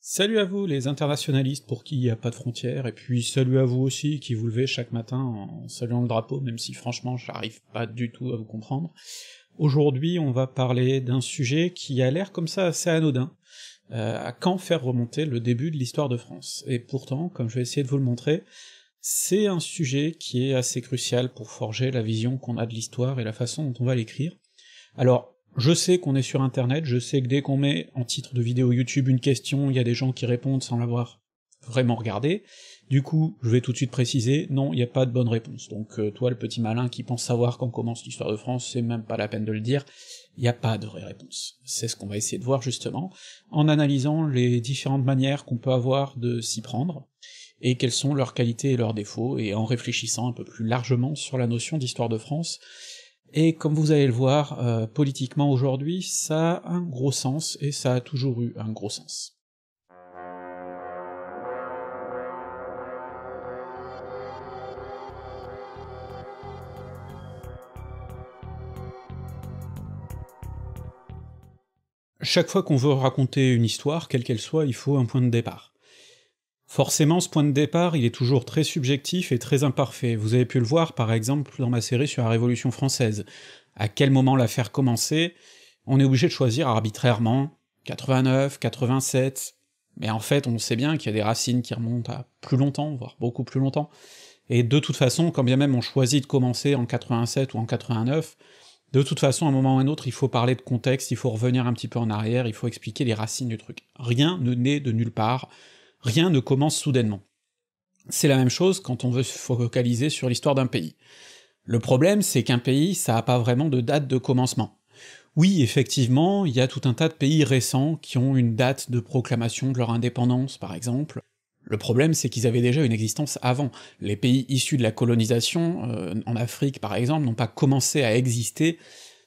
Salut à vous les internationalistes pour qui il n'y a pas de frontières, et puis salut à vous aussi qui vous levez chaque matin en saluant le drapeau, même si franchement j'arrive pas du tout à vous comprendre. Aujourd'hui on va parler d'un sujet qui a l'air comme ça assez anodin, euh, à quand faire remonter le début de l'histoire de France. Et pourtant, comme je vais essayer de vous le montrer, c'est un sujet qui est assez crucial pour forger la vision qu'on a de l'histoire et la façon dont on va l'écrire. Alors, je sais qu'on est sur Internet, je sais que dès qu'on met en titre de vidéo YouTube une question, il y a des gens qui répondent sans l'avoir vraiment regardé. Du coup, je vais tout de suite préciser, non, il n'y a pas de bonne réponse. Donc euh, toi, le petit malin qui pense savoir quand commence l'histoire de France, c'est même pas la peine de le dire, il n'y a pas de vraie réponse. C'est ce qu'on va essayer de voir justement, en analysant les différentes manières qu'on peut avoir de s'y prendre, et quelles sont leurs qualités et leurs défauts, et en réfléchissant un peu plus largement sur la notion d'histoire de France, et comme vous allez le voir, euh, politiquement aujourd'hui, ça a un gros sens, et ça a toujours eu un gros sens. Chaque fois qu'on veut raconter une histoire, quelle qu'elle soit, il faut un point de départ. Forcément, ce point de départ, il est toujours très subjectif et très imparfait. Vous avez pu le voir, par exemple, dans ma série sur la Révolution française. À quel moment l'affaire commencer On est obligé de choisir arbitrairement 89, 87, mais en fait, on sait bien qu'il y a des racines qui remontent à plus longtemps, voire beaucoup plus longtemps. Et de toute façon, quand bien même on choisit de commencer en 87 ou en 89, de toute façon, à un moment ou à un autre, il faut parler de contexte, il faut revenir un petit peu en arrière, il faut expliquer les racines du truc. Rien ne naît de nulle part, Rien ne commence soudainement. C'est la même chose quand on veut se focaliser sur l'histoire d'un pays. Le problème, c'est qu'un pays, ça n'a pas vraiment de date de commencement. Oui, effectivement, il y a tout un tas de pays récents qui ont une date de proclamation de leur indépendance, par exemple. Le problème, c'est qu'ils avaient déjà une existence avant. Les pays issus de la colonisation, euh, en Afrique par exemple, n'ont pas commencé à exister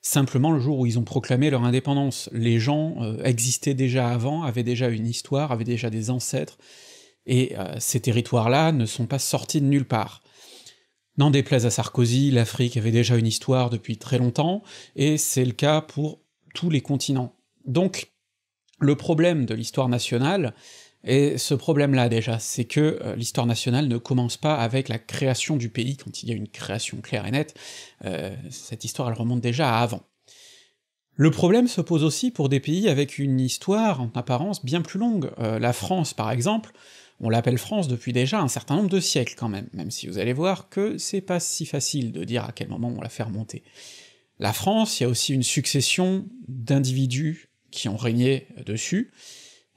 Simplement, le jour où ils ont proclamé leur indépendance, les gens euh, existaient déjà avant, avaient déjà une histoire, avaient déjà des ancêtres, et euh, ces territoires-là ne sont pas sortis de nulle part. N'en déplaise à Sarkozy, l'Afrique avait déjà une histoire depuis très longtemps, et c'est le cas pour tous les continents. Donc, le problème de l'histoire nationale, et ce problème-là déjà, c'est que euh, l'histoire nationale ne commence pas avec la création du pays, quand il y a une création claire et nette, euh, cette histoire elle remonte déjà à avant. Le problème se pose aussi pour des pays avec une histoire en apparence bien plus longue. Euh, la France par exemple, on l'appelle France depuis déjà un certain nombre de siècles quand même, même si vous allez voir que c'est pas si facile de dire à quel moment on la fait remonter. La France, il y a aussi une succession d'individus qui ont régné dessus,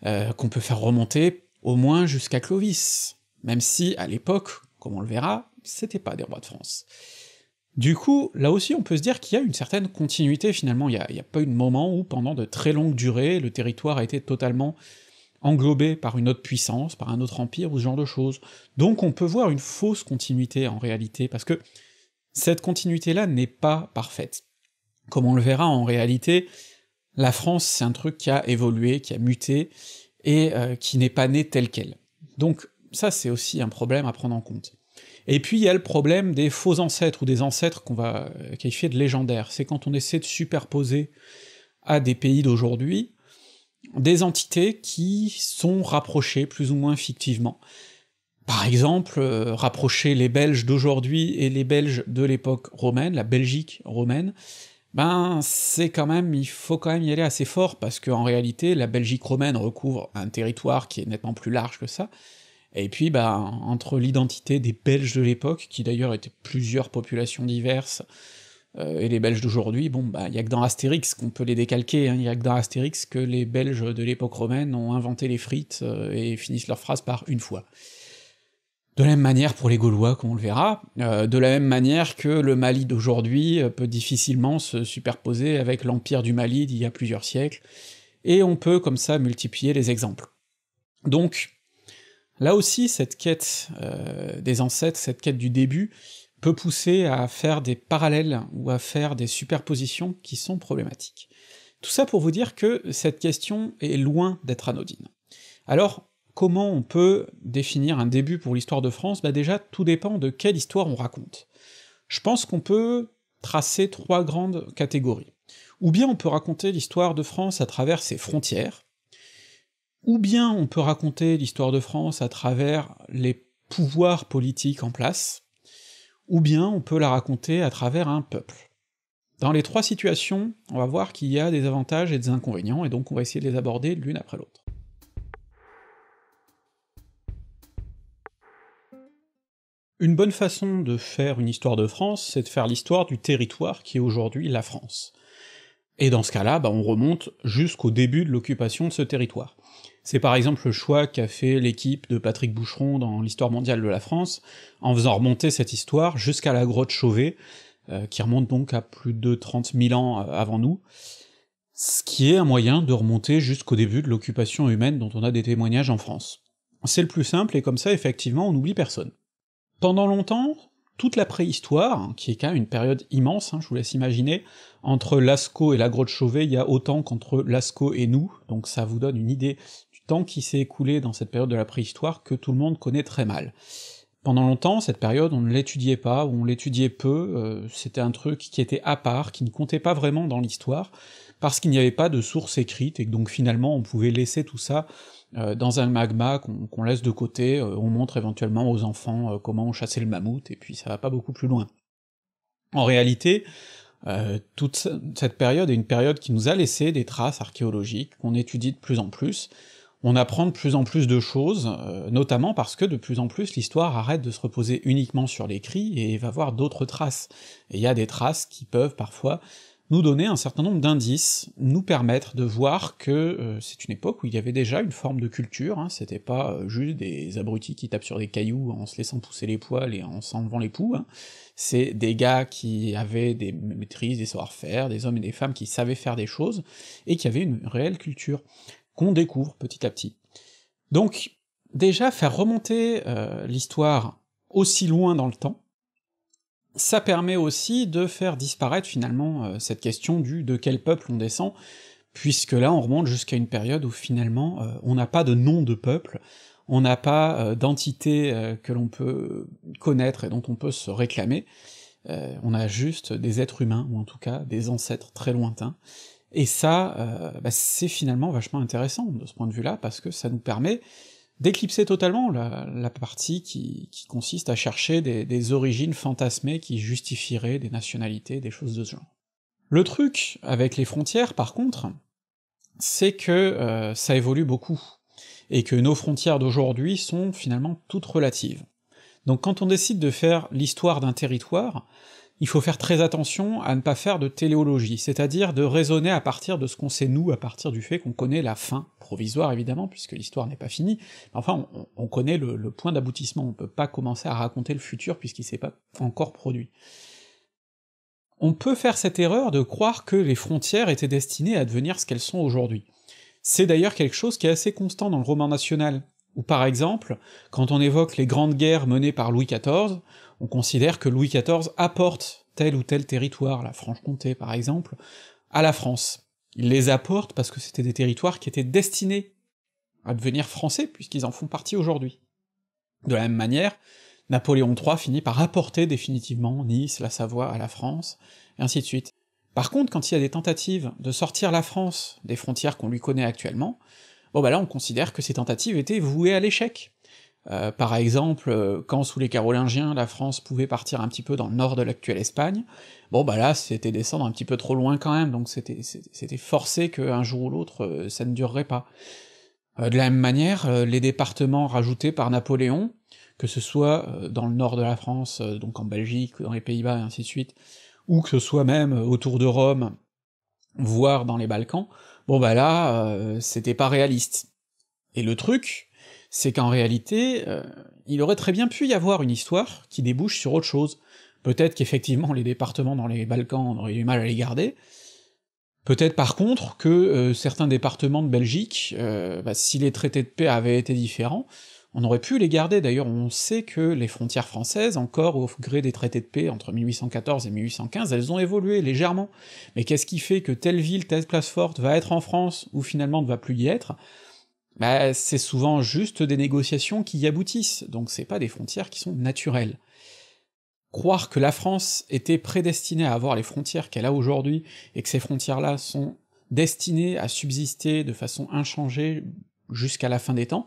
euh, qu'on peut faire remonter au moins jusqu'à Clovis, même si à l'époque, comme on le verra, c'était pas des rois de France. Du coup, là aussi on peut se dire qu'il y a une certaine continuité finalement, il n'y a, a, pas eu de moment où pendant de très longues durées le territoire a été totalement englobé par une autre puissance, par un autre empire ou ce genre de choses. Donc on peut voir une fausse continuité en réalité, parce que cette continuité-là n'est pas parfaite. Comme on le verra en réalité, la France, c'est un truc qui a évolué, qui a muté, et euh, qui n'est pas né tel quel. Donc ça, c'est aussi un problème à prendre en compte. Et puis il y a le problème des faux ancêtres, ou des ancêtres qu'on va euh, qualifier de légendaires. C'est quand on essaie de superposer à des pays d'aujourd'hui des entités qui sont rapprochées plus ou moins fictivement. Par exemple, euh, rapprocher les Belges d'aujourd'hui et les Belges de l'époque romaine, la Belgique romaine, ben c'est quand même, il faut quand même y aller assez fort, parce qu'en réalité, la Belgique romaine recouvre un territoire qui est nettement plus large que ça, et puis ben, entre l'identité des Belges de l'époque, qui d'ailleurs étaient plusieurs populations diverses, euh, et les Belges d'aujourd'hui, bon ben, il que dans Astérix qu'on peut les décalquer, hein. il que dans Astérix que les Belges de l'époque romaine ont inventé les frites euh, et finissent leurs phrases par une fois. De la même manière pour les Gaulois, comme on le verra, euh, de la même manière que le Mali d'aujourd'hui euh, peut difficilement se superposer avec l'empire du Mali d'il y a plusieurs siècles, et on peut comme ça multiplier les exemples. Donc, là aussi, cette quête euh, des ancêtres, cette quête du début, peut pousser à faire des parallèles ou à faire des superpositions qui sont problématiques. Tout ça pour vous dire que cette question est loin d'être anodine. Alors, Comment on peut définir un début pour l'histoire de France Bah déjà, tout dépend de quelle histoire on raconte. Je pense qu'on peut tracer trois grandes catégories. Ou bien on peut raconter l'histoire de France à travers ses frontières, ou bien on peut raconter l'histoire de France à travers les pouvoirs politiques en place, ou bien on peut la raconter à travers un peuple. Dans les trois situations, on va voir qu'il y a des avantages et des inconvénients, et donc on va essayer de les aborder l'une après l'autre. Une bonne façon de faire une histoire de France, c'est de faire l'histoire du territoire qui est aujourd'hui la France. Et dans ce cas-là, bah, on remonte jusqu'au début de l'occupation de ce territoire. C'est par exemple le choix qu'a fait l'équipe de Patrick Boucheron dans l'histoire mondiale de la France, en faisant remonter cette histoire jusqu'à la grotte Chauvet, euh, qui remonte donc à plus de 30 000 ans euh, avant nous, ce qui est un moyen de remonter jusqu'au début de l'occupation humaine dont on a des témoignages en France. C'est le plus simple, et comme ça, effectivement, on n'oublie personne. Pendant longtemps, toute la préhistoire, hein, qui est quand même une période immense, hein, je vous laisse imaginer, entre Lascaux et la grotte Chauvet, il y a autant qu'entre Lascaux et nous, donc ça vous donne une idée du temps qui s'est écoulé dans cette période de la préhistoire que tout le monde connaît très mal. Pendant longtemps, cette période, on ne l'étudiait pas, ou on l'étudiait peu, euh, c'était un truc qui était à part, qui ne comptait pas vraiment dans l'histoire, parce qu'il n'y avait pas de source écrite, et que donc finalement on pouvait laisser tout ça euh, dans un magma qu'on laisse de côté, euh, on montre éventuellement aux enfants euh, comment on chassait le mammouth, et puis ça va pas beaucoup plus loin. En réalité, toute cette période est une période qui nous a laissé des traces archéologiques, qu'on étudie de plus en plus, on apprend de plus en plus de choses, notamment parce que de plus en plus l'histoire arrête de se reposer uniquement sur l'écrit et va voir d'autres traces. Et il y a des traces qui peuvent parfois donner un certain nombre d'indices, nous permettre de voir que euh, c'est une époque où il y avait déjà une forme de culture, hein. c'était pas euh, juste des abrutis qui tapent sur des cailloux en se laissant pousser les poils et en s'enlevant les poux, hein. c'est des gars qui avaient des maîtrises, des savoir-faire, des hommes et des femmes qui savaient faire des choses, et qui avaient une réelle culture, qu'on découvre petit à petit. Donc, déjà, faire remonter euh, l'histoire aussi loin dans le temps, ça permet aussi de faire disparaître finalement euh, cette question du de quel peuple on descend, puisque là on remonte jusqu'à une période où finalement euh, on n'a pas de nom de peuple, on n'a pas euh, d'entité que l'on peut connaître et dont on peut se réclamer, on a juste des êtres humains, ou en tout cas des ancêtres très lointains, et ça, bah, c'est finalement vachement intéressant de ce point de vue-là, parce que ça nous permet d'éclipser totalement la, partie qui, consiste à chercher des, origines fantasmées qui justifieraient des nationalités, des choses de ce genre. Le truc avec les frontières, par contre, c'est que euh, ça évolue beaucoup, et que nos frontières d'aujourd'hui sont finalement toutes relatives. Donc quand on décide de faire l'histoire d'un territoire, il faut faire très attention à ne pas faire de téléologie, c'est-à-dire de raisonner à partir de ce qu'on sait nous, à partir du fait qu'on connaît la fin, provisoire évidemment, puisque l'histoire n'est pas finie, mais enfin on, connaît le, point d'aboutissement, on ne peut pas commencer à raconter le futur puisqu'il s'est pas encore produit. On peut faire cette erreur de croire que les frontières étaient destinées à devenir ce qu'elles sont aujourd'hui. C'est d'ailleurs quelque chose qui est assez constant dans le roman national, où par exemple, quand on évoque les grandes guerres menées par Louis XIV, on considère que Louis XIV apporte tel ou tel territoire, la Franche-Comté par exemple, à la France. Il les apporte parce que c'était des territoires qui étaient destinés à devenir français, puisqu'ils en font partie aujourd'hui. De la même manière, Napoléon III finit par apporter définitivement Nice, la Savoie à la France, et ainsi de suite. Par contre, quand il y a des tentatives de sortir la France des frontières qu'on lui connaît actuellement, bon bah là on considère que ces tentatives étaient vouées à l'échec, euh, par exemple, euh, quand sous les Carolingiens, la France pouvait partir un petit peu dans le nord de l'actuelle Espagne, bon bah là, c'était descendre un petit peu trop loin quand même, donc c'était forcé qu'un jour ou l'autre, euh, ça ne durerait pas. de la même manière, les départements rajoutés par Napoléon, que ce soit dans le nord de la France, donc en Belgique, dans les Pays-Bas, et ainsi de suite, ou que ce soit même autour de Rome, voire dans les Balkans, bon bah là, c'était pas réaliste. Et le truc, c'est qu'en réalité, euh, il aurait très bien pu y avoir une histoire qui débouche sur autre chose. Peut-être qu'effectivement les départements dans les Balkans, on aurait eu mal à les garder, peut-être par contre que euh, certains départements de Belgique, euh, bah, si les traités de paix avaient été différents, on aurait pu les garder, d'ailleurs on sait que les frontières françaises, encore au gré des traités de paix entre 1814 et 1815, elles ont évolué légèrement, mais qu'est-ce qui fait que telle ville, telle place forte va être en France, ou finalement ne va plus y être bah, c'est souvent juste des négociations qui y aboutissent, donc c'est pas des frontières qui sont naturelles. Croire que la France était prédestinée à avoir les frontières qu'elle a aujourd'hui, et que ces frontières-là sont destinées à subsister de façon inchangée jusqu'à la fin des temps,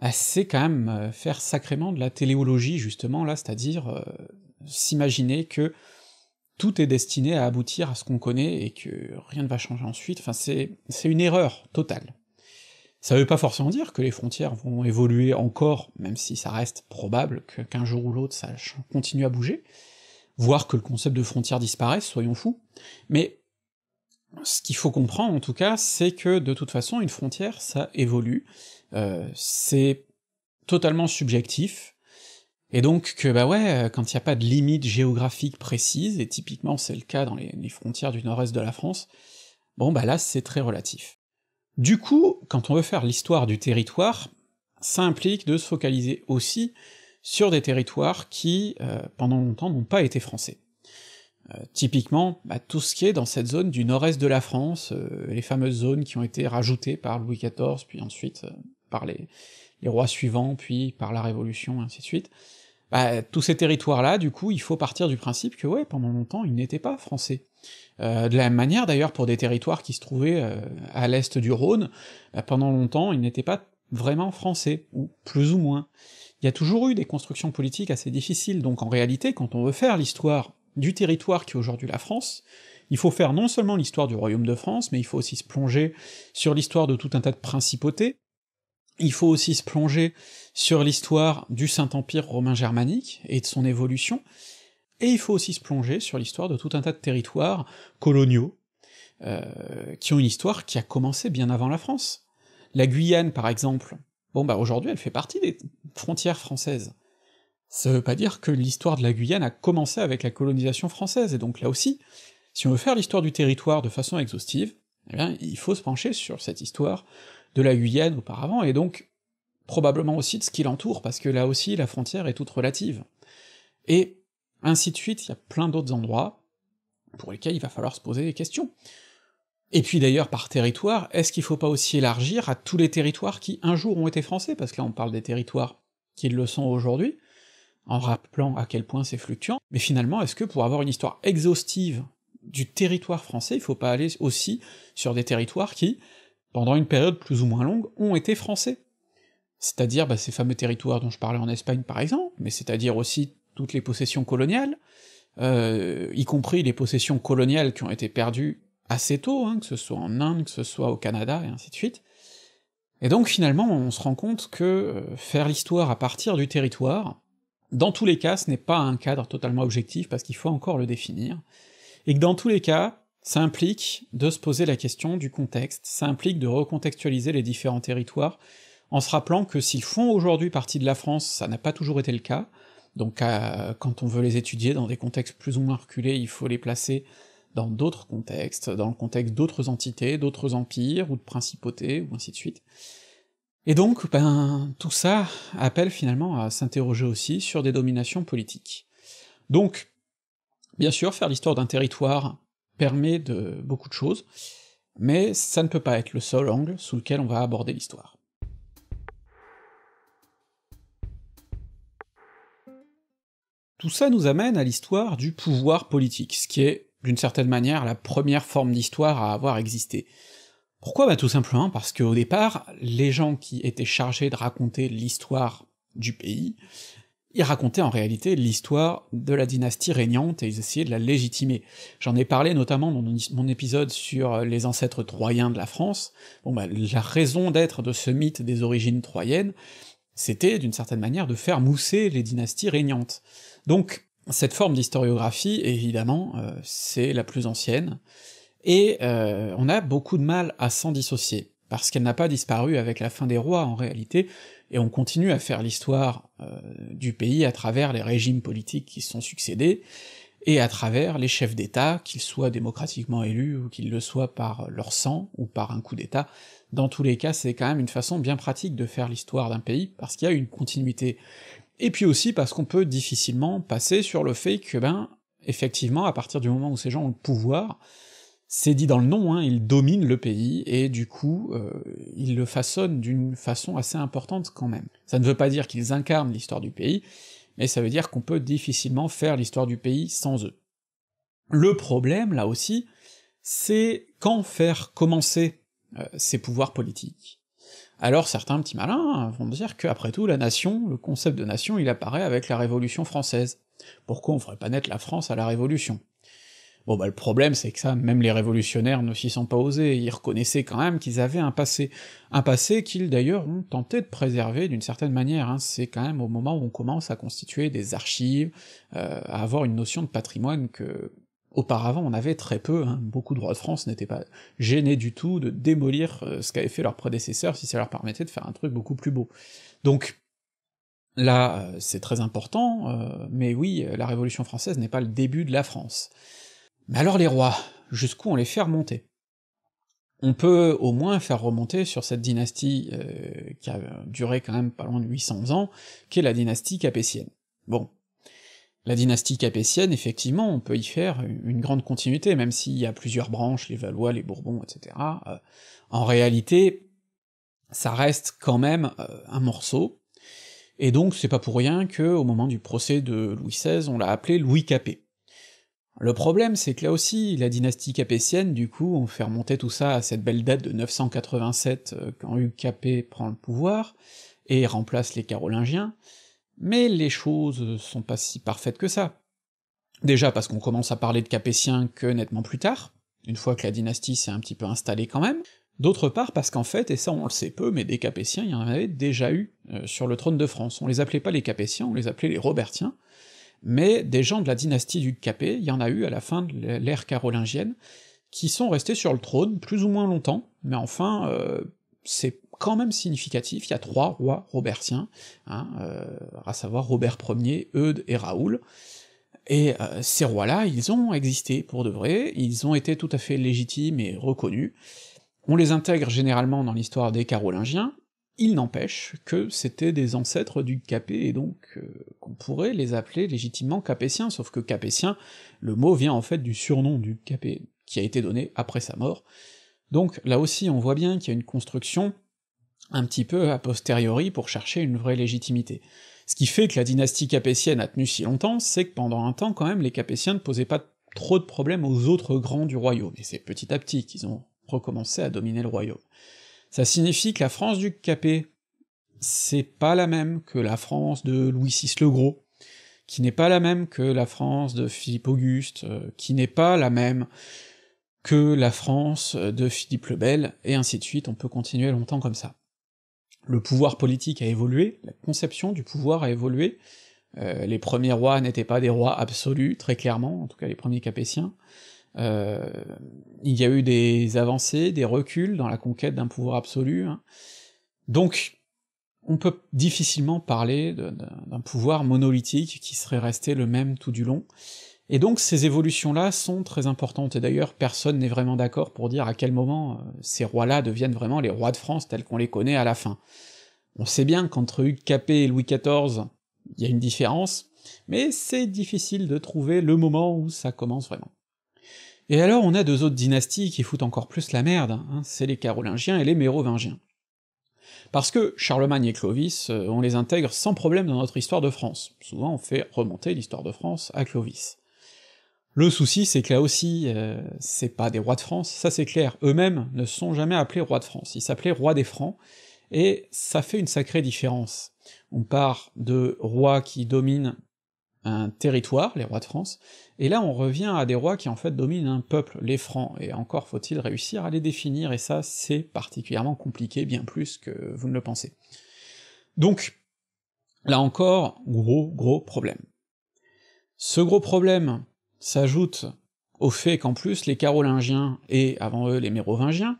bah, c'est quand même euh, faire sacrément de la téléologie, justement, là, c'est-à-dire euh, s'imaginer que tout est destiné à aboutir à ce qu'on connaît et que rien ne va changer ensuite, enfin c'est une erreur totale. Ça veut pas forcément dire que les frontières vont évoluer encore, même si ça reste probable qu'un jour ou l'autre ça continue à bouger, voire que le concept de frontière disparaisse, soyons fous, mais ce qu'il faut comprendre en tout cas, c'est que de toute façon, une frontière, ça évolue, euh, c'est totalement subjectif, et donc que bah ouais, euh, quand il n'y a pas de limite géographique précise, et typiquement c'est le cas dans les, les frontières du nord-est de la France, bon bah là c'est très relatif. Du coup, quand on veut faire l'histoire du territoire, ça implique de se focaliser aussi sur des territoires qui, euh, pendant longtemps, n'ont pas été français. Euh, typiquement, bah, tout ce qui est dans cette zone du nord-est de la France, euh, les fameuses zones qui ont été rajoutées par Louis XIV, puis ensuite par les, rois suivants, puis par la Révolution, ainsi de suite, bah, tous ces territoires-là, du coup, il faut partir du principe que ouais, pendant longtemps, ils n'étaient pas français. Euh, de la même manière d'ailleurs pour des territoires qui se trouvaient euh, à l'est du Rhône, bah, pendant longtemps ils n'étaient pas vraiment français, ou plus ou moins. Il y a toujours eu des constructions politiques assez difficiles, donc en réalité quand on veut faire l'histoire du territoire qui est aujourd'hui la France, il faut faire non seulement l'histoire du Royaume de France, mais il faut aussi se plonger sur l'histoire de tout un tas de principautés, il faut aussi se plonger sur l'histoire du Saint-Empire romain germanique et de son évolution, et il faut aussi se plonger sur l'histoire de tout un tas de territoires coloniaux, euh, qui ont une histoire qui a commencé bien avant la France. La Guyane, par exemple, bon bah aujourd'hui elle fait partie des frontières françaises. Ça veut pas dire que l'histoire de la Guyane a commencé avec la colonisation française, et donc là aussi, si on veut faire l'histoire du territoire de façon exhaustive, eh bien il faut se pencher sur cette histoire de la Guyane auparavant, et donc probablement aussi de ce qui l'entoure, parce que là aussi la frontière est toute relative. Et ainsi de suite, il y a plein d'autres endroits pour lesquels il va falloir se poser des questions. Et puis d'ailleurs, par territoire, est-ce qu'il faut pas aussi élargir à tous les territoires qui un jour ont été français, parce que là on parle des territoires qui le sont aujourd'hui, en rappelant à quel point c'est fluctuant, mais finalement, est-ce que pour avoir une histoire exhaustive du territoire français, il faut pas aller aussi sur des territoires qui, pendant une période plus ou moins longue, ont été français. C'est-à-dire bah, ces fameux territoires dont je parlais en Espagne par exemple, mais c'est-à-dire aussi toutes les possessions coloniales, euh, y compris les possessions coloniales qui ont été perdues assez tôt, hein, que ce soit en Inde, que ce soit au Canada, et ainsi de suite. Et donc finalement, on se rend compte que euh, faire l'histoire à partir du territoire, dans tous les cas, ce n'est pas un cadre totalement objectif, parce qu'il faut encore le définir, et que dans tous les cas, ça implique de se poser la question du contexte, ça implique de recontextualiser les différents territoires, en se rappelant que s'ils font aujourd'hui partie de la France, ça n'a pas toujours été le cas, donc euh, quand on veut les étudier dans des contextes plus ou moins reculés, il faut les placer dans d'autres contextes, dans le contexte d'autres entités, d'autres empires, ou de principautés, ou ainsi de suite. Et donc, ben, tout ça appelle finalement à s'interroger aussi sur des dominations politiques. Donc, bien sûr, faire l'histoire d'un territoire permet de beaucoup de choses, mais ça ne peut pas être le seul angle sous lequel on va aborder l'histoire. Tout ça nous amène à l'histoire du pouvoir politique, ce qui est, d'une certaine manière, la première forme d'histoire à avoir existé. Pourquoi Bah tout simplement parce qu'au départ, les gens qui étaient chargés de raconter l'histoire du pays, ils racontaient en réalité l'histoire de la dynastie régnante et ils essayaient de la légitimer. J'en ai parlé notamment dans mon épisode sur euh, les ancêtres troyens de la France. Bon bah la raison d'être de ce mythe des origines troyennes, c'était d'une certaine manière de faire mousser les dynasties régnantes. Donc cette forme d'historiographie, évidemment, euh, c'est la plus ancienne, et euh, on a beaucoup de mal à s'en dissocier, parce qu'elle n'a pas disparu avec la fin des rois en réalité, et on continue à faire l'histoire euh, du pays à travers les régimes politiques qui se sont succédés, et à travers les chefs d'État, qu'ils soient démocratiquement élus ou qu'ils le soient par leur sang ou par un coup d'État, dans tous les cas, c'est quand même une façon bien pratique de faire l'histoire d'un pays, parce qu'il y a une continuité. Et puis aussi parce qu'on peut difficilement passer sur le fait que, ben, effectivement, à partir du moment où ces gens ont le pouvoir, c'est dit dans le nom, hein, ils dominent le pays, et du coup, euh, ils le façonnent d'une façon assez importante quand même. Ça ne veut pas dire qu'ils incarnent l'histoire du pays, mais ça veut dire qu'on peut difficilement faire l'histoire du pays sans eux. Le problème, là aussi, c'est quand faire commencer euh, ses pouvoirs politiques. Alors certains petits malins vont dire qu'après tout, la nation, le concept de nation, il apparaît avec la Révolution française. Pourquoi on ferait pas naître la France à la Révolution Bon bah le problème c'est que ça, même les révolutionnaires ne s'y sont pas osés, ils reconnaissaient quand même qu'ils avaient un passé, un passé qu'ils d'ailleurs ont tenté de préserver d'une certaine manière, hein. c'est quand même au moment où on commence à constituer des archives, euh, à avoir une notion de patrimoine que, Auparavant, on avait très peu, hein, beaucoup de rois de France n'étaient pas gênés du tout de démolir euh, ce qu'avaient fait leurs prédécesseurs si ça leur permettait de faire un truc beaucoup plus beau. Donc là, euh, c'est très important, euh, mais oui, la Révolution française n'est pas le début de la France. Mais alors les rois, jusqu'où on les fait remonter on peut au moins faire remonter sur cette dynastie qui a duré quand même pas loin de 800 ans, qui est la dynastie capétienne. Bon, la dynastie capétienne, effectivement, on peut y faire une grande continuité, même s'il y a plusieurs branches, les Valois, les Bourbons, etc. Euh, en réalité, ça reste quand même euh, un morceau, et donc c'est pas pour rien que, au moment du procès de Louis XVI, on l'a appelé Louis Capet. Le problème, c'est que là aussi, la dynastie capétienne, du coup, on fait remonter tout ça à cette belle date de 987, euh, quand Hugues Capet prend le pouvoir, et remplace les Carolingiens, mais les choses sont pas si parfaites que ça. Déjà parce qu'on commence à parler de Capétiens que nettement plus tard, une fois que la dynastie s'est un petit peu installée quand même, d'autre part parce qu'en fait, et ça on le sait peu, mais des Capétiens, il y en avait déjà eu euh, sur le trône de France, on les appelait pas les Capétiens, on les appelait les Robertiens, mais des gens de la dynastie du Capet, il y en a eu à la fin de l'ère carolingienne, qui sont restés sur le trône plus ou moins longtemps, mais enfin, euh, c'est quand même significatif, il y a trois rois robertiens, hein, euh, à savoir Robert Ier, Eudes et Raoul, et euh, ces rois-là, ils ont existé pour de vrai, ils ont été tout à fait légitimes et reconnus, on les intègre généralement dans l'histoire des Carolingiens, il n'empêche que c'était des ancêtres du Capet, et donc euh, qu'on pourrait les appeler légitimement Capétiens, sauf que Capétien, le mot vient en fait du surnom du Capet, qui a été donné après sa mort, donc là aussi on voit bien qu'il y a une construction un petit peu a posteriori pour chercher une vraie légitimité. Ce qui fait que la dynastie capétienne a tenu si longtemps, c'est que pendant un temps quand même, les Capétiens ne posaient pas trop de problèmes aux autres grands du royaume, et c'est petit à petit qu'ils ont recommencé à dominer le royaume. Ça signifie que la France du Capet, c'est pas la même que la France de Louis VI le Gros, qui n'est pas la même que la France de Philippe Auguste, euh, qui n'est pas la même que la France de Philippe le Bel, et ainsi de suite, on peut continuer longtemps comme ça le pouvoir politique a évolué, la conception du pouvoir a évolué, euh, les premiers rois n'étaient pas des rois absolus, très clairement, en tout cas les premiers capétiens, euh, il y a eu des avancées, des reculs dans la conquête d'un pouvoir absolu, hein. donc on peut difficilement parler d'un pouvoir monolithique qui serait resté le même tout du long, et donc ces évolutions-là sont très importantes, et d'ailleurs personne n'est vraiment d'accord pour dire à quel moment euh, ces rois-là deviennent vraiment les rois de France tels qu'on les connaît à la fin. On sait bien qu'entre Hugues Capet et Louis XIV, il y a une différence, mais c'est difficile de trouver le moment où ça commence vraiment. Et alors on a deux autres dynasties qui foutent encore plus la merde, hein. c'est les Carolingiens et les Mérovingiens. Parce que Charlemagne et Clovis, euh, on les intègre sans problème dans notre histoire de France, souvent on fait remonter l'histoire de France à Clovis. Le souci, c'est que là aussi, euh, c'est pas des rois de France, ça c'est clair, eux-mêmes ne sont jamais appelés rois de France, ils s'appelaient rois des Francs, et ça fait une sacrée différence. On part de rois qui dominent un territoire, les rois de France, et là on revient à des rois qui en fait dominent un peuple, les Francs, et encore faut-il réussir à les définir, et ça c'est particulièrement compliqué, bien plus que vous ne le pensez. Donc, là encore, gros gros problème. Ce gros problème, s'ajoute au fait qu'en plus les Carolingiens, et avant eux les Mérovingiens,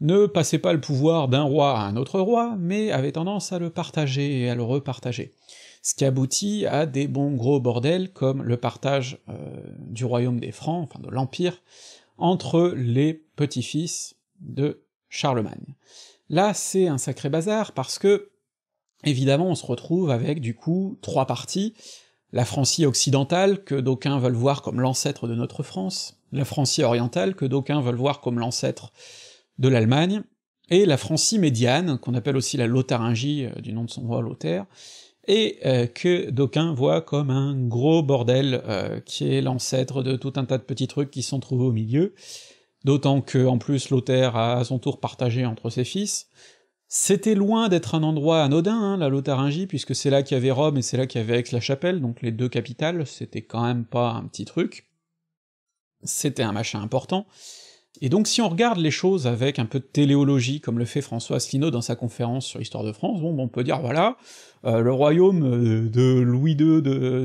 ne passaient pas le pouvoir d'un roi à un autre roi, mais avaient tendance à le partager et à le repartager, ce qui aboutit à des bons gros bordels comme le partage euh, du royaume des Francs, enfin de l'Empire, entre les petits-fils de Charlemagne. Là, c'est un sacré bazar, parce que, évidemment, on se retrouve avec, du coup, trois parties, la Francie occidentale, que d'aucuns veulent voir comme l'ancêtre de notre France, la Francie orientale, que d'aucuns veulent voir comme l'ancêtre de l'Allemagne, et la Francie médiane, qu'on appelle aussi la Lotharingie, euh, du nom de son roi Lothaire, et euh, que d'aucuns voient comme un gros bordel euh, qui est l'ancêtre de tout un tas de petits trucs qui sont trouvés au milieu, d'autant que, en plus, Lothaire a à son tour partagé entre ses fils, c'était loin d'être un endroit anodin, hein, la Lotharingie, puisque c'est là qu'il y avait Rome et c'est là qu'il y avait Aix-la-Chapelle, donc les deux capitales, c'était quand même pas un petit truc. C'était un machin important. Et donc si on regarde les choses avec un peu de téléologie, comme le fait François Asselineau dans sa conférence sur l'histoire de France, bon, on peut dire voilà, euh, le royaume euh, de Louis II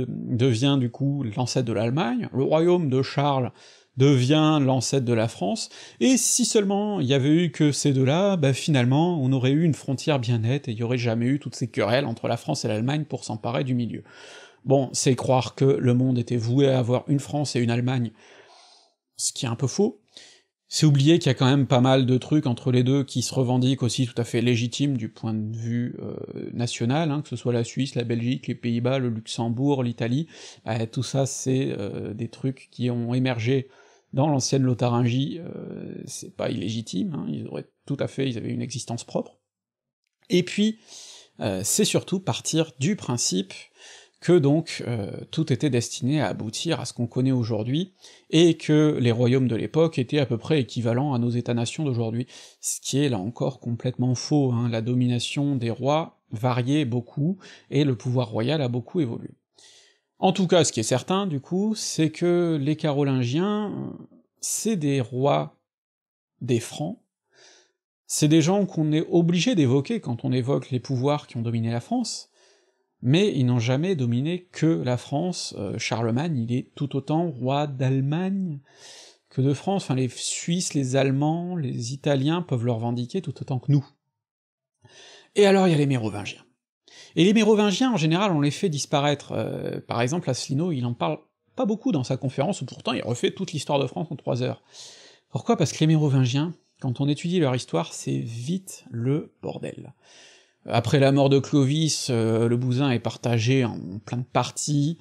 devient du coup l'ancêtre de l'Allemagne, le royaume de Charles devient l'ancêtre de la France, et si seulement il y avait eu que ces deux-là, bah finalement on aurait eu une frontière bien nette, et il y aurait jamais eu toutes ces querelles entre la France et l'Allemagne pour s'emparer du milieu. Bon, c'est croire que le monde était voué à avoir une France et une Allemagne, ce qui est un peu faux, c'est oublier qu'il y a quand même pas mal de trucs entre les deux qui se revendiquent aussi tout à fait légitimes du point de vue euh, national, hein, que ce soit la Suisse, la Belgique, les Pays-Bas, le Luxembourg, l'Italie, bah, tout ça c'est euh, des trucs qui ont émergé dans l'ancienne Lotharingie, euh, c'est pas illégitime, hein, ils auraient tout à fait, ils avaient une existence propre. Et puis, euh, c'est surtout partir du principe que donc euh, tout était destiné à aboutir à ce qu'on connaît aujourd'hui, et que les royaumes de l'époque étaient à peu près équivalents à nos États-nations d'aujourd'hui, ce qui est là encore complètement faux, hein, la domination des rois variait beaucoup, et le pouvoir royal a beaucoup évolué. En tout cas, ce qui est certain, du coup, c'est que les Carolingiens, c'est des rois des Francs, c'est des gens qu'on est obligé d'évoquer quand on évoque les pouvoirs qui ont dominé la France, mais ils n'ont jamais dominé que la France, euh, Charlemagne, il est tout autant roi d'Allemagne que de France, enfin les Suisses, les Allemands, les Italiens peuvent le revendiquer tout autant que nous. Et alors il y a les Mérovingiens. Et les mérovingiens, en général, on les fait disparaître. Euh, par exemple, Asselineau, il en parle pas beaucoup dans sa conférence, pourtant il refait toute l'histoire de France en trois heures. Pourquoi Parce que les mérovingiens, quand on étudie leur histoire, c'est vite le bordel. Après la mort de Clovis, euh, le bousin est partagé en plein de parties,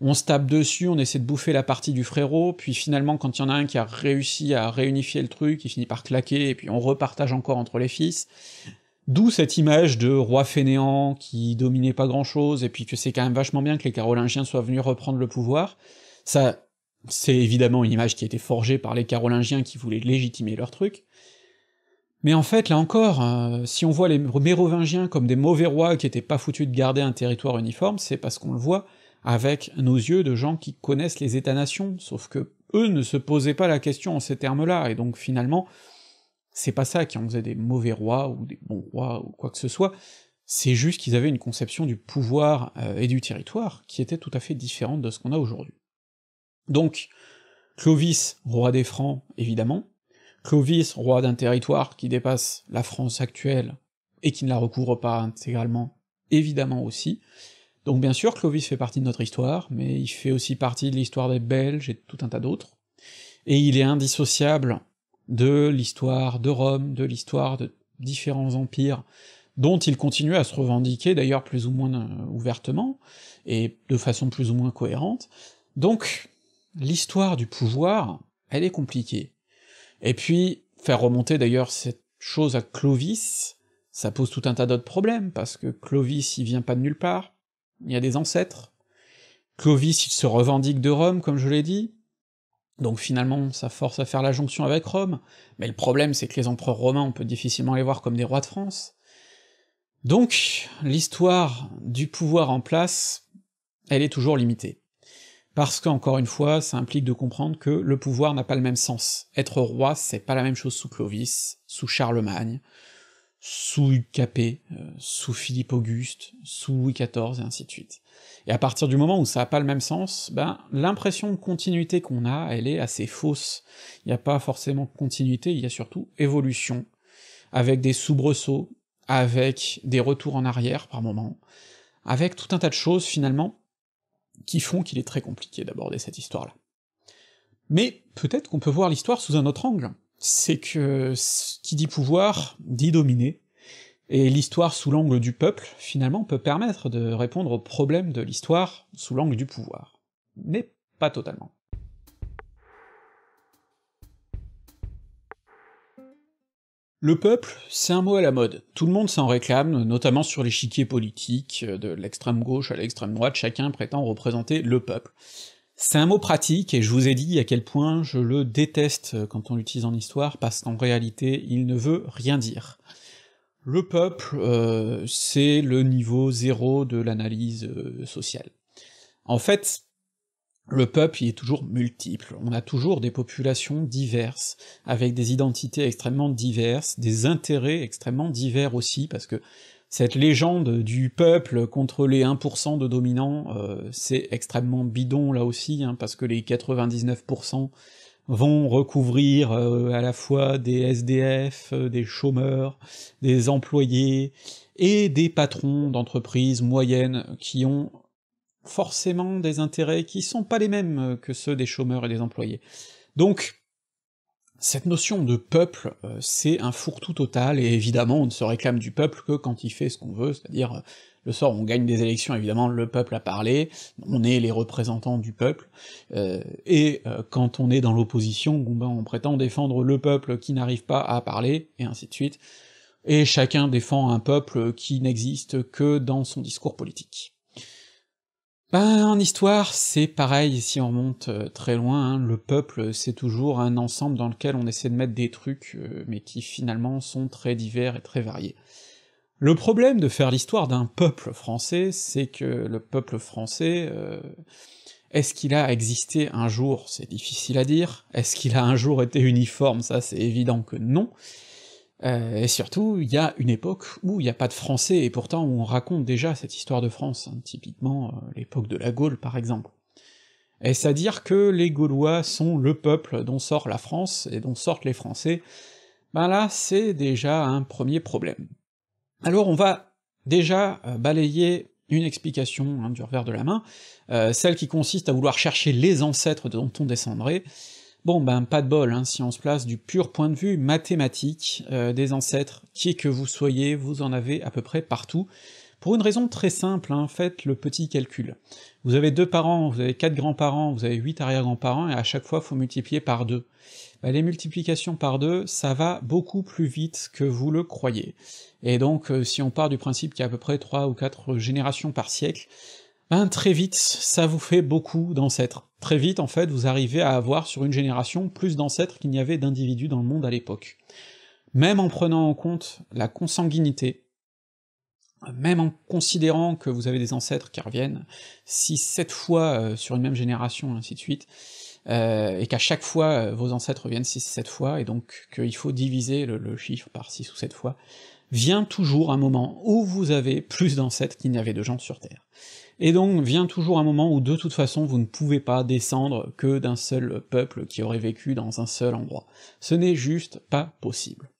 on se tape dessus, on essaie de bouffer la partie du frérot, puis finalement quand il y en a un qui a réussi à réunifier le truc, il finit par claquer, et puis on repartage encore entre les fils. D'où cette image de roi fainéant qui dominait pas grand-chose, et puis que c'est quand même vachement bien que les Carolingiens soient venus reprendre le pouvoir. Ça, c'est évidemment une image qui a été forgée par les Carolingiens qui voulaient légitimer leur truc. Mais en fait, là encore, euh, si on voit les Mérovingiens comme des mauvais rois qui étaient pas foutus de garder un territoire uniforme, c'est parce qu'on le voit avec nos yeux de gens qui connaissent les États-nations, sauf que eux ne se posaient pas la question en ces termes-là, et donc finalement, c'est pas ça qui en faisait des mauvais rois ou des bons rois ou quoi que ce soit, c'est juste qu'ils avaient une conception du pouvoir euh, et du territoire qui était tout à fait différente de ce qu'on a aujourd'hui. Donc, Clovis, roi des Francs, évidemment, Clovis, roi d'un territoire qui dépasse la France actuelle et qui ne la recouvre pas intégralement, évidemment aussi. Donc bien sûr, Clovis fait partie de notre histoire, mais il fait aussi partie de l'histoire des Belges et de tout un tas d'autres. Et il est indissociable de l'histoire de Rome, de l'histoire de différents empires, dont il continue à se revendiquer d'ailleurs plus ou moins euh, ouvertement, et de façon plus ou moins cohérente. Donc, l'histoire du pouvoir, elle est compliquée. Et puis, faire remonter d'ailleurs cette chose à Clovis, ça pose tout un tas d'autres problèmes, parce que Clovis, il vient pas de nulle part, il y a des ancêtres. Clovis, il se revendique de Rome, comme je l'ai dit, donc finalement, ça force à faire la jonction avec Rome, mais le problème c'est que les empereurs romains, on peut difficilement les voir comme des rois de France. Donc, l'histoire du pouvoir en place, elle est toujours limitée. Parce qu'encore une fois, ça implique de comprendre que le pouvoir n'a pas le même sens. Être roi, c'est pas la même chose sous Clovis, sous Charlemagne, sous Hugues Capet, euh, sous Philippe Auguste, sous Louis XIV, et ainsi de suite. Et à partir du moment où ça n'a pas le même sens, ben, l'impression de continuité qu'on a, elle est assez fausse. Il n'y a pas forcément continuité, il y a surtout évolution, avec des soubresauts, avec des retours en arrière par moment, avec tout un tas de choses finalement qui font qu'il est très compliqué d'aborder cette histoire-là. Mais peut-être qu'on peut voir l'histoire sous un autre angle c'est que ce qui dit pouvoir dit dominer, et l'histoire sous l'angle du peuple, finalement, peut permettre de répondre aux problèmes de l'histoire sous l'angle du pouvoir. Mais pas totalement. Le peuple, c'est un mot à la mode. Tout le monde s'en réclame, notamment sur l'échiquier politique, euh, de l'extrême gauche à l'extrême droite, chacun prétend représenter le peuple. C'est un mot pratique, et je vous ai dit à quel point je le déteste euh, quand on l'utilise en histoire, parce qu'en réalité, il ne veut rien dire. Le peuple, euh, c'est le niveau zéro de l'analyse euh, sociale. En fait, le peuple, il est toujours multiple, on a toujours des populations diverses, avec des identités extrêmement diverses, des intérêts extrêmement divers aussi, parce que cette légende du peuple contre les 1% de dominants, euh, c'est extrêmement bidon là aussi, hein, parce que les 99% vont recouvrir euh, à la fois des SDF, euh, des chômeurs, des employés, et des patrons d'entreprises moyennes qui ont forcément des intérêts qui sont pas les mêmes que ceux des chômeurs et des employés. Donc, cette notion de peuple, euh, c'est un fourre-tout total, et évidemment on ne se réclame du peuple que quand il fait ce qu'on veut, c'est-à-dire euh, le sort, on gagne des élections, évidemment, le peuple a parlé, on est les représentants du peuple, euh, et quand on est dans l'opposition, ben, on prétend défendre le peuple qui n'arrive pas à parler, et ainsi de suite, et chacun défend un peuple qui n'existe que dans son discours politique. Ben, en histoire, c'est pareil, si on remonte euh, très loin, hein, le peuple, c'est toujours un ensemble dans lequel on essaie de mettre des trucs, euh, mais qui finalement sont très divers et très variés. Le problème de faire l'histoire d'un peuple français, c'est que le peuple français, euh, est-ce qu'il a existé un jour C'est difficile à dire. Est-ce qu'il a un jour été uniforme Ça, c'est évident que non. Euh, et surtout, il y a une époque où il n'y a pas de français, et pourtant on raconte déjà cette histoire de France, hein, typiquement euh, l'époque de la Gaule par exemple. Est-ce à dire que les Gaulois sont le peuple dont sort la France et dont sortent les Français Ben là, c'est déjà un premier problème. Alors on va déjà euh, balayer une explication hein, du revers de la main, celle qui consiste à vouloir chercher les ancêtres dont on descendrait, Bon ben pas de bol, hein, si on se place du pur point de vue mathématique euh, des ancêtres, qui que vous soyez, vous en avez à peu près partout, pour une raison très simple, hein, faites le petit calcul. Vous avez deux parents, vous avez quatre grands-parents, vous avez huit arrière-grands-parents, et à chaque fois faut multiplier par deux. Ben, les multiplications par deux, ça va beaucoup plus vite que vous le croyez. Et donc euh, si on part du principe qu'il y a à peu près trois ou quatre générations par siècle, ben, très vite, ça vous fait beaucoup d'ancêtres. Très vite, en fait, vous arrivez à avoir sur une génération plus d'ancêtres qu'il n'y avait d'individus dans le monde à l'époque. Même en prenant en compte la consanguinité, même en considérant que vous avez des ancêtres qui reviennent 6-7 fois euh, sur une même génération, ainsi de suite, euh, et qu'à chaque fois euh, vos ancêtres reviennent 6-7 fois, et donc qu'il faut diviser le, le, chiffre par 6 ou 7 fois, vient toujours un moment où vous avez plus d'ancêtres qu'il n'y avait de gens sur Terre. Et donc vient toujours un moment où de toute façon vous ne pouvez pas descendre que d'un seul peuple qui aurait vécu dans un seul endroit. Ce n'est juste pas possible.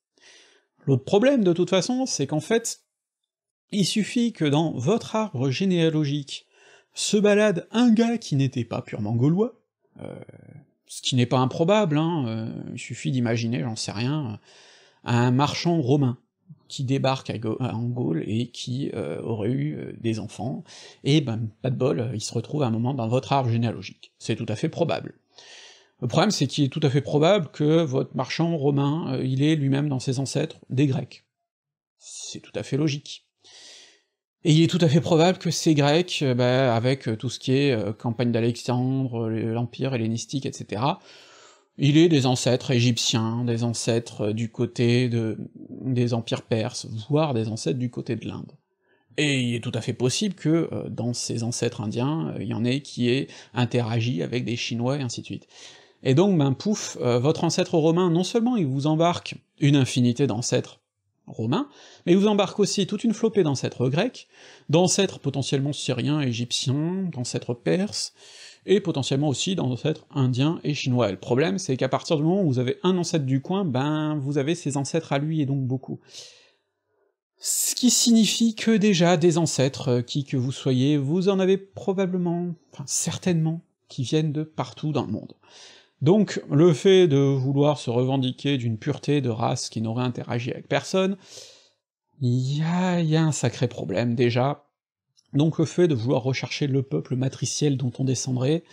L'autre problème de toute façon, c'est qu'en fait, il suffit que dans votre arbre généalogique se balade un gars qui n'était pas purement gaulois, euh, ce qui n'est pas improbable, hein, euh, il suffit d'imaginer, j'en sais rien, un marchand romain, qui débarque en Gaule et qui euh, aurait eu euh, des enfants, et ben, pas de bol, euh, il se retrouve à un moment dans votre arbre généalogique. C'est tout à fait probable. Le problème, c'est qu'il est tout à fait probable que votre marchand romain, il est lui-même dans ses ancêtres des Grecs. C'est tout à fait logique. Et il est tout à fait probable que ces Grecs, ben, avec tout ce qui est campagne d'Alexandre, l'Empire hellénistique, etc., il est des ancêtres égyptiens, des ancêtres euh, du côté de... des empires perses, voire des ancêtres du côté de l'Inde. Et il est tout à fait possible que, euh, dans ces ancêtres indiens, euh, il y en ait qui aient interagi avec des Chinois, et ainsi de suite. Et donc, ben pouf, votre ancêtre romain, non seulement il vous embarque une infinité d'ancêtres romains, mais il vous embarque aussi toute une flopée d'ancêtres grecs, d'ancêtres potentiellement syriens, égyptiens, d'ancêtres perses, et potentiellement aussi d'ancêtres indiens et chinois. le problème, c'est qu'à partir du moment où vous avez un ancêtre du coin, ben vous avez ses ancêtres à lui, et donc beaucoup. Ce qui signifie que déjà, des ancêtres, euh, qui que vous soyez, vous en avez probablement, enfin certainement, qui viennent de partout dans le monde. Donc le fait de vouloir se revendiquer d'une pureté de race qui n'aurait interagi avec personne, il y a, un sacré problème déjà, donc le fait de vouloir rechercher le peuple matriciel dont on descendrait,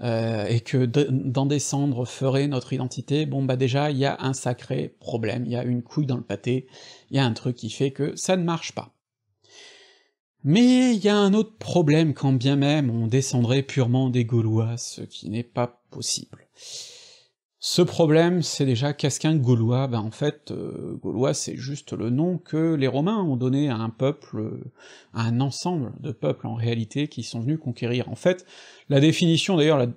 euh, et que d'en descendre ferait notre identité, bon bah déjà, il y a un sacré problème, il y a une couille dans le pâté, il y a un truc qui fait que ça ne marche pas. Mais il y a un autre problème quand bien même on descendrait purement des Gaulois, ce qui n'est pas possible. Ce problème, c'est déjà qu'est-ce qu'un Gaulois Ben en fait, euh, Gaulois c'est juste le nom que les Romains ont donné à un peuple, à un ensemble de peuples en réalité qui sont venus conquérir. En fait, la définition d'ailleurs, la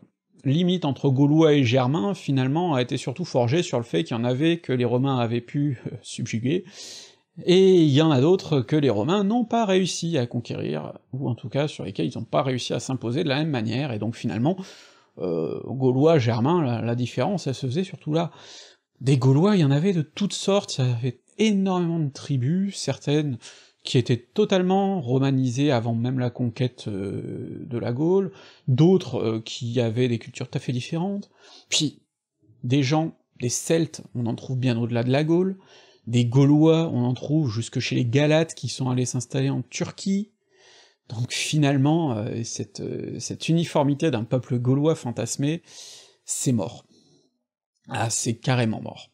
limite entre Gaulois et Germains, finalement, a été surtout forgée sur le fait qu'il y en avait que les Romains avaient pu euh, subjuguer, et il y en a d'autres que les Romains n'ont pas réussi à conquérir, ou en tout cas sur lesquels ils n'ont pas réussi à s'imposer de la même manière, et donc finalement, euh, gaulois, germains, la, différence, elle se faisait surtout là. Des Gaulois, il y en avait de toutes sortes, il y avait énormément de tribus, certaines qui étaient totalement romanisées avant même la conquête euh, de la Gaule, d'autres euh, qui avaient des cultures tout à fait différentes, puis des gens, des Celtes, on en trouve bien au-delà de la Gaule, des Gaulois, on en trouve jusque chez les Galates qui sont allés s'installer en Turquie, donc finalement, euh, euh, cette, uniformité d'un peuple gaulois fantasmé, c'est mort. Ah, c'est carrément mort.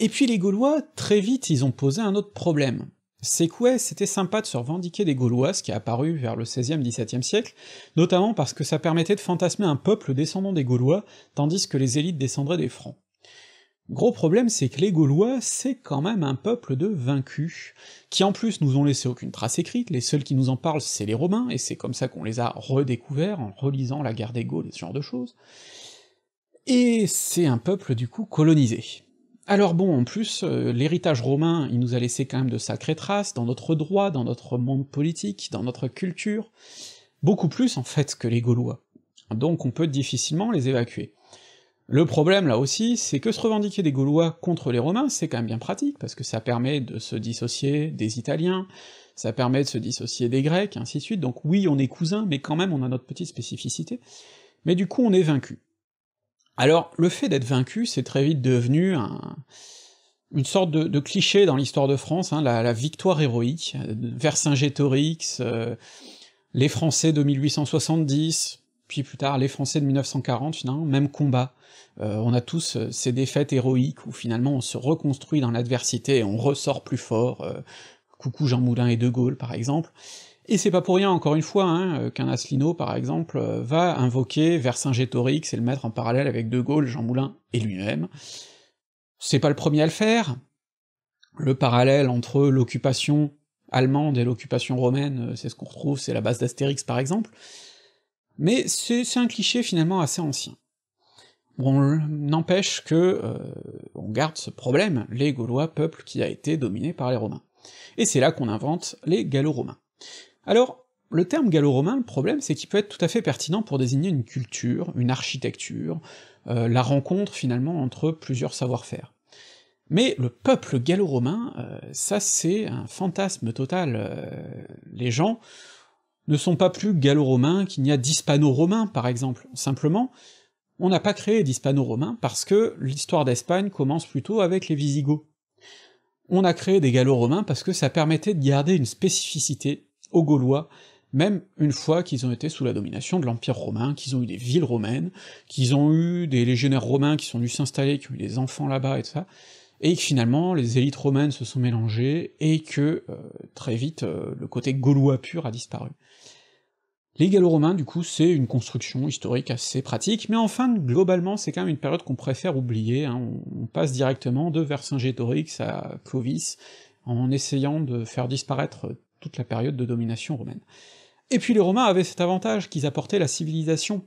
Et puis les Gaulois, très vite, ils ont posé un autre problème. C'est quoi c'était sympa de se revendiquer des Gaulois, ce qui est apparu vers le 16e, 17e siècle, notamment parce que ça permettait de fantasmer un peuple descendant des Gaulois, tandis que les élites descendraient des Francs. Gros problème, c'est que les Gaulois, c'est quand même un peuple de vaincus, qui en plus nous ont laissé aucune trace écrite, les seuls qui nous en parlent c'est les Romains, et c'est comme ça qu'on les a redécouverts en relisant la guerre des Gaules et ce genre de choses. Et c'est un peuple du coup colonisé. Alors bon, en plus, euh, l'héritage romain, il nous a laissé quand même de sacrées traces dans notre droit, dans notre monde politique, dans notre culture, beaucoup plus en fait que les Gaulois. Donc on peut difficilement les évacuer. Le problème là aussi, c'est que se revendiquer des Gaulois contre les Romains, c'est quand même bien pratique, parce que ça permet de se dissocier des Italiens, ça permet de se dissocier des Grecs, ainsi de suite, donc oui, on est cousins, mais quand même on a notre petite spécificité, mais du coup on est vaincu. Alors, le fait d'être vaincu, c'est très vite devenu un... une sorte de, cliché dans l'histoire de France, hein, la, victoire héroïque, euh, Vercingétorix, euh, les Français de 1870, puis plus tard les Français de 1940, finalement, même combat. Euh, on a tous euh, ces défaites héroïques où finalement on se reconstruit dans l'adversité et on ressort plus fort, euh, coucou Jean Moulin et De Gaulle par exemple, et c'est pas pour rien, encore une fois, hein, qu'un Asselineau, par exemple, va invoquer Vercingétorix et le mettre en parallèle avec De Gaulle, Jean Moulin et lui-même. C'est pas le premier à le faire. Le parallèle entre l'occupation allemande et l'occupation romaine, c'est ce qu'on retrouve, c'est la base d'Astérix, par exemple mais c'est un cliché finalement assez ancien. Bon, n'empêche que euh, on garde ce problème, les Gaulois, peuple qui a été dominé par les Romains. Et c'est là qu'on invente les Gallo-Romains. Alors, le terme gallo-romain, le problème, c'est qu'il peut être tout à fait pertinent pour désigner une culture, une architecture, euh, la rencontre finalement entre plusieurs savoir-faire. Mais le peuple gallo-romain, euh, ça c'est un fantasme total. les gens ne sont pas plus gallo-romains qu'il n'y a d'hispano-romains, par exemple. Simplement, on n'a pas créé d'hispano-romains parce que l'histoire d'Espagne commence plutôt avec les Visigoths. On a créé des gallo-romains parce que ça permettait de garder une spécificité aux Gaulois, même une fois qu'ils ont été sous la domination de l'Empire romain, qu'ils ont eu des villes romaines, qu'ils ont eu des légionnaires romains qui sont venus s'installer, qui ont eu des enfants là-bas et tout ça, et que finalement les élites romaines se sont mélangées, et que euh, très vite euh, le côté gaulois pur a disparu. Les gallo-romains, du coup, c'est une construction historique assez pratique, mais enfin, globalement, c'est quand même une période qu'on préfère oublier, hein. on passe directement de Vercingétorix à Clovis, en essayant de faire disparaître toute la période de domination romaine. Et puis les Romains avaient cet avantage qu'ils apportaient la civilisation,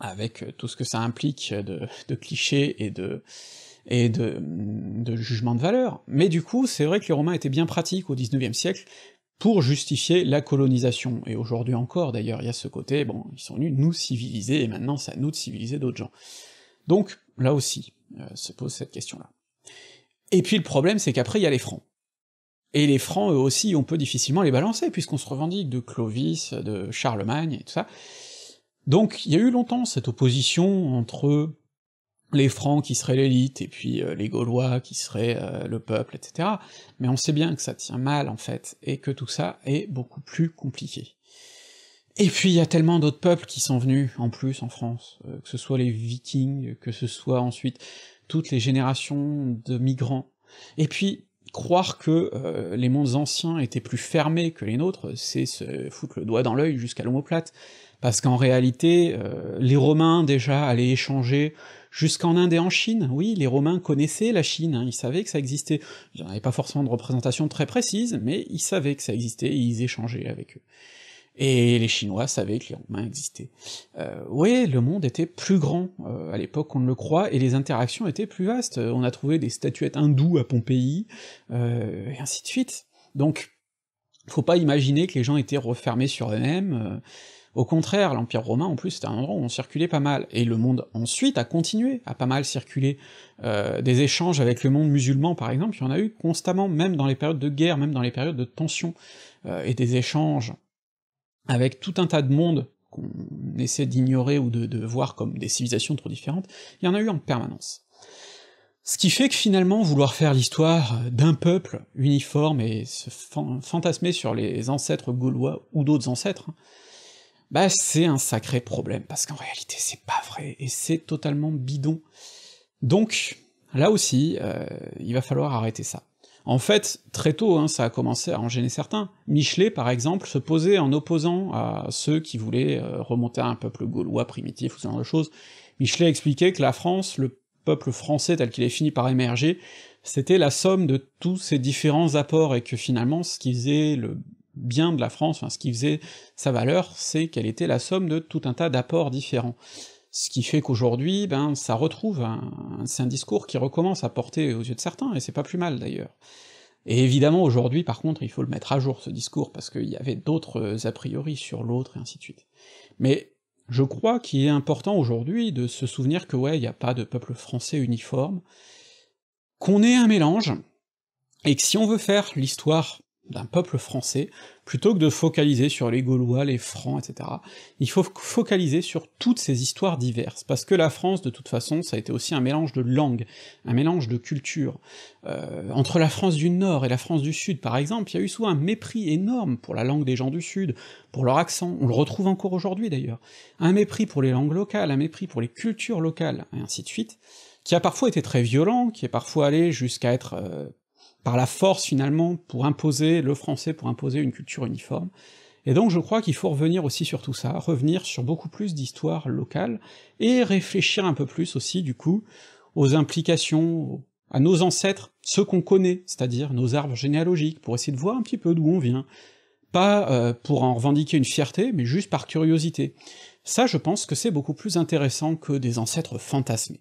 avec tout ce que ça implique de, clichés et de et de, de jugements de valeur, mais du coup, c'est vrai que les Romains étaient bien pratiques au XIXe siècle, pour justifier la colonisation, et aujourd'hui encore d'ailleurs, il y a ce côté, bon, ils sont venus nous civiliser, et maintenant c'est à nous de civiliser d'autres gens. Donc, là aussi, euh, se pose cette question-là. Et puis le problème, c'est qu'après, il y a les francs. Et les francs, eux aussi, on peut difficilement les balancer, puisqu'on se revendique de Clovis, de Charlemagne, et tout ça. Donc il y a eu longtemps cette opposition entre les Francs qui seraient l'élite, et puis euh, les Gaulois qui seraient euh, le peuple, etc. Mais on sait bien que ça tient mal, en fait, et que tout ça est beaucoup plus compliqué. Et puis il y a tellement d'autres peuples qui sont venus, en plus, en France, euh, que ce soit les Vikings, que ce soit ensuite toutes les générations de migrants. Et puis, croire que les mondes anciens étaient plus fermés que les nôtres, c'est se foutre le doigt dans l'œil jusqu'à l'homoplate. Parce qu'en réalité, euh, les Romains déjà allaient échanger jusqu'en Inde et en Chine. Oui, les Romains connaissaient la Chine, hein. ils savaient que ça existait. Ils n'avaient pas forcément de représentation très précise, mais ils savaient que ça existait, et ils échangeaient avec eux. Et les Chinois savaient que les Romains existaient. Euh, oui, le monde était plus grand euh, à l'époque qu'on ne le croit, et les interactions étaient plus vastes. On a trouvé des statuettes hindoues à Pompéi, euh, et ainsi de suite. Donc, faut pas imaginer que les gens étaient refermés sur eux-mêmes. Au contraire, l'Empire romain, en plus, c'était un endroit où on circulait pas mal, et le monde ensuite a continué à pas mal circuler. Euh, des échanges avec le monde musulman, par exemple, il y en a eu constamment, même dans les périodes de guerre, même dans les périodes de tension, euh, et des échanges avec tout un tas de mondes qu'on essaie d'ignorer ou de, voir comme des civilisations trop différentes, il y en a eu en permanence. Ce qui fait que finalement, vouloir faire l'histoire d'un peuple uniforme et se fantasmer sur les ancêtres gaulois ou d'autres ancêtres, hein, bah c'est un sacré problème, parce qu'en réalité c'est pas vrai, et c'est totalement bidon. Donc, là aussi, euh, il va falloir arrêter ça. En fait, très tôt, hein, ça a commencé à en gêner certains. Michelet, par exemple, se posait en opposant à ceux qui voulaient euh, remonter à un peuple gaulois primitif ou ce genre de choses. Michelet expliquait que la France, le peuple français tel qu'il est fini par émerger, c'était la somme de tous ces différents apports, et que finalement, ce qu'ils faisait le bien de la France, enfin, ce qui faisait sa valeur, c'est qu'elle était la somme de tout un tas d'apports différents. Ce qui fait qu'aujourd'hui, ben, ça retrouve un, un discours qui recommence à porter aux yeux de certains, et c'est pas plus mal d'ailleurs. Et évidemment, aujourd'hui, par contre, il faut le mettre à jour, ce discours, parce qu'il y avait d'autres euh, a priori sur l'autre, et ainsi de suite. Mais je crois qu'il est important aujourd'hui de se souvenir que ouais, il n'y a pas de peuple français uniforme, qu'on est un mélange, et que si on veut faire l'histoire d'un peuple français, plutôt que de focaliser sur les Gaulois, les Francs, etc. Il faut focaliser sur toutes ces histoires diverses, parce que la France, de toute façon, ça a été aussi un mélange de langues, un mélange de cultures. Euh, entre la France du Nord et la France du Sud, par exemple, il y a eu souvent un mépris énorme pour la langue des gens du Sud, pour leur accent, on le retrouve encore aujourd'hui d'ailleurs, un mépris pour les langues locales, un mépris pour les cultures locales, et ainsi de suite, qui a parfois été très violent, qui est parfois allé jusqu'à être euh, par la force finalement pour imposer le français, pour imposer une culture uniforme. Et donc je crois qu'il faut revenir aussi sur tout ça, revenir sur beaucoup plus d'histoire locale, et réfléchir un peu plus aussi du coup aux implications, à nos ancêtres, ceux qu'on connaît, c'est-à-dire nos arbres généalogiques, pour essayer de voir un petit peu d'où on vient, pas euh, pour en revendiquer une fierté, mais juste par curiosité. Ça je pense que c'est beaucoup plus intéressant que des ancêtres fantasmés.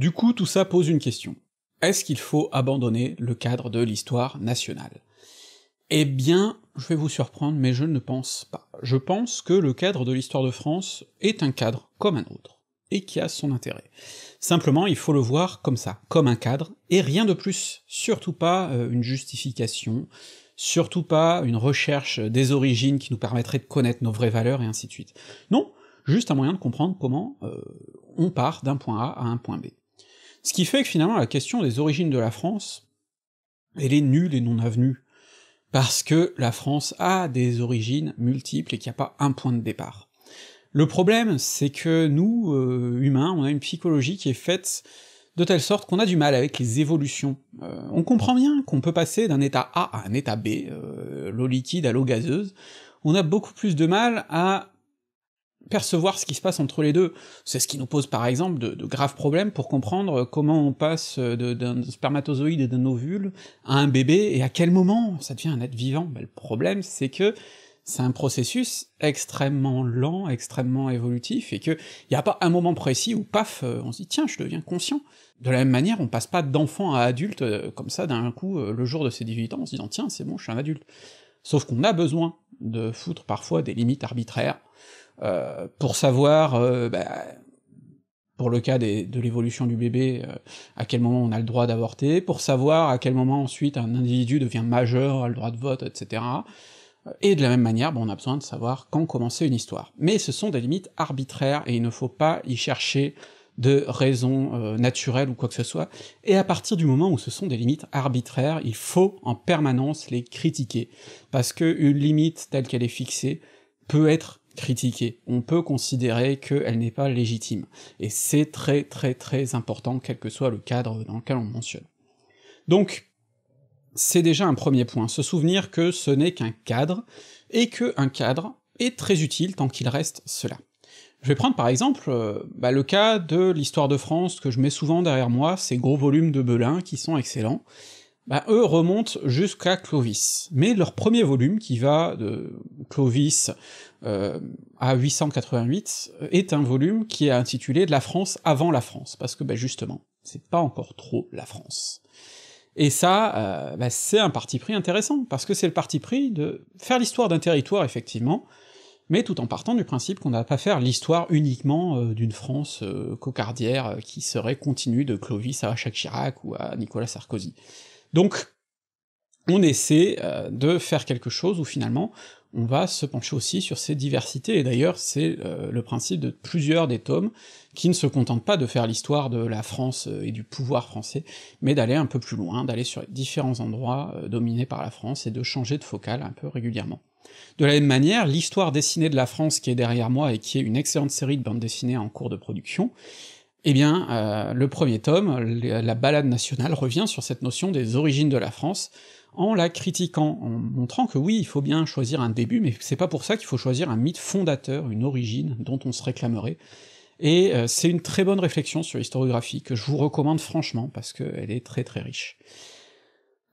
Du coup, tout ça pose une question. Est-ce qu'il faut abandonner le cadre de l'histoire nationale Eh bien, je vais vous surprendre, mais je ne pense pas. Je pense que le cadre de l'histoire de France est un cadre comme un autre, et qui a son intérêt. Simplement, il faut le voir comme ça, comme un cadre, et rien de plus, surtout pas euh, une justification, surtout pas une recherche des origines qui nous permettrait de connaître nos vraies valeurs, et ainsi de suite. Non, juste un moyen de comprendre comment euh, on part d'un point A à un point B. Ce qui fait que finalement la question des origines de la France, elle est nulle et non avenue, parce que la France a des origines multiples et qu'il n'y a pas un point de départ. Le problème, c'est que nous, euh, humains, on a une psychologie qui est faite de telle sorte qu'on a du mal avec les évolutions. Euh, on comprend bien qu'on peut passer d'un état A à un état B, euh, l'eau liquide à l'eau gazeuse, on a beaucoup plus de mal à percevoir ce qui se passe entre les deux. C'est ce qui nous pose par exemple de, graves problèmes pour comprendre comment on passe d'un spermatozoïde et d'un ovule à un bébé et à quel moment ça devient un être vivant. mais le problème c'est que c'est un processus extrêmement lent, extrêmement évolutif, et que il a pas un moment précis où paf, euh, on se dit tiens, je deviens conscient. De la même manière, on passe pas d'enfant à adulte euh, comme ça d'un coup euh, le jour de ses 18 ans on se disant tiens, c'est bon, je suis un adulte. Sauf qu'on a besoin de foutre parfois des limites arbitraires euh, pour savoir, euh, bah, pour le cas de l'évolution du bébé, euh, à quel moment on a le droit d'avorter, pour savoir à quel moment ensuite un individu devient majeur, a le droit de vote, etc. Et de la même manière, bon, on a besoin de savoir quand commencer une histoire. Mais ce sont des limites arbitraires, et il ne faut pas y chercher de raisons naturelles ou quoi que ce soit, et à partir du moment où ce sont des limites arbitraires, il faut en permanence les critiquer, parce que une limite telle qu'elle est fixée peut être critiquée, on peut considérer qu'elle n'est pas légitime, et c'est très très très important, quel que soit le cadre dans lequel on mentionne. Donc, c'est déjà un premier point, se souvenir que ce n'est qu'un cadre, et que un cadre est très utile tant qu'il reste cela. Je vais prendre par exemple euh, bah, le cas de l'histoire de France que je mets souvent derrière moi, ces gros volumes de Belin qui sont excellents, bah, eux remontent jusqu'à Clovis. Mais leur premier volume, qui va de Clovis euh, à 888, est un volume qui est intitulé « La France avant la France », parce que bah, justement, c'est pas encore trop la France. Et ça, euh, bah, c'est un parti pris intéressant, parce que c'est le parti pris de faire l'histoire d'un territoire, effectivement, mais tout en partant du principe qu'on n'a pas faire l'histoire uniquement euh, d'une France cocardière qui serait continue de Clovis à Jacques Chirac ou à Nicolas Sarkozy. Donc, on essaie euh, de faire quelque chose où finalement, on va se pencher aussi sur ces diversités, et d'ailleurs c'est euh, le principe de plusieurs des tomes, qui ne se contentent pas de faire l'histoire de la France euh, et du pouvoir français, mais d'aller un peu plus loin, d'aller sur différents endroits dominés par la France, et de changer de focale un peu régulièrement. De la même manière, l'histoire dessinée de la France qui est derrière moi et qui est une excellente série de bandes dessinées en cours de production, eh bien, euh, le premier tome, la balade nationale, revient sur cette notion des origines de la France, en la critiquant, en montrant que oui, il faut bien choisir un début, mais c'est pas pour ça qu'il faut choisir un mythe fondateur, une origine dont on se réclamerait. Et euh, c'est une très bonne réflexion sur l'historiographie, que je vous recommande franchement, parce qu'elle est très très riche.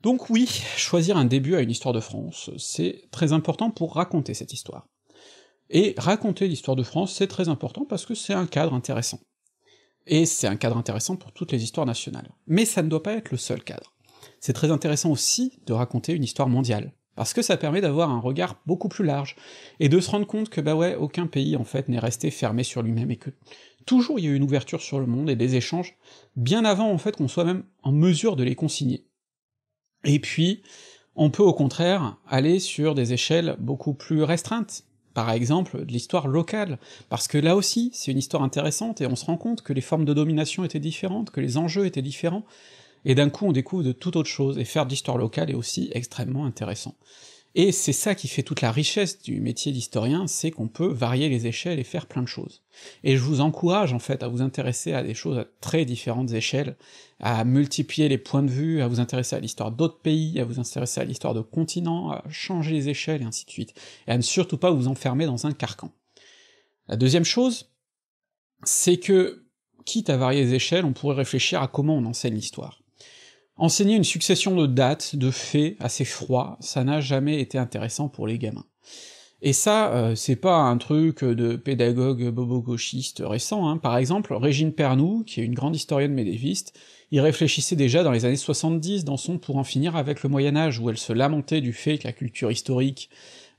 Donc oui, choisir un début à une histoire de France, c'est très important pour raconter cette histoire. Et raconter l'histoire de France, c'est très important parce que c'est un cadre intéressant. Et c'est un cadre intéressant pour toutes les histoires nationales. Mais ça ne doit pas être le seul cadre. C'est très intéressant aussi de raconter une histoire mondiale, parce que ça permet d'avoir un regard beaucoup plus large, et de se rendre compte que bah ouais, aucun pays en fait n'est resté fermé sur lui-même, et que toujours il y a eu une ouverture sur le monde et des échanges, bien avant en fait qu'on soit même en mesure de les consigner. Et puis, on peut au contraire aller sur des échelles beaucoup plus restreintes, par exemple de l'histoire locale, parce que là aussi c'est une histoire intéressante et on se rend compte que les formes de domination étaient différentes, que les enjeux étaient différents, et d'un coup on découvre de toute autre chose, et faire de l'histoire locale est aussi extrêmement intéressant. Et c'est ça qui fait toute la richesse du métier d'historien, c'est qu'on peut varier les échelles et faire plein de choses. Et je vous encourage en fait à vous intéresser à des choses à très différentes échelles, à multiplier les points de vue, à vous intéresser à l'histoire d'autres pays, à vous intéresser à l'histoire de continents, à changer les échelles et ainsi de suite, et à ne surtout pas vous enfermer dans un carcan. La deuxième chose, c'est que, quitte à varier les échelles, on pourrait réfléchir à comment on enseigne l'histoire. Enseigner une succession de dates, de faits, assez froids, ça n'a jamais été intéressant pour les gamins. Et ça, euh, c'est pas un truc de pédagogue bobo-gauchiste récent, hein. par exemple, Régine Pernoud, qui est une grande historienne médiéviste, y réfléchissait déjà dans les années 70 dans son Pour en finir avec le Moyen-Âge, où elle se lamentait du fait que la culture historique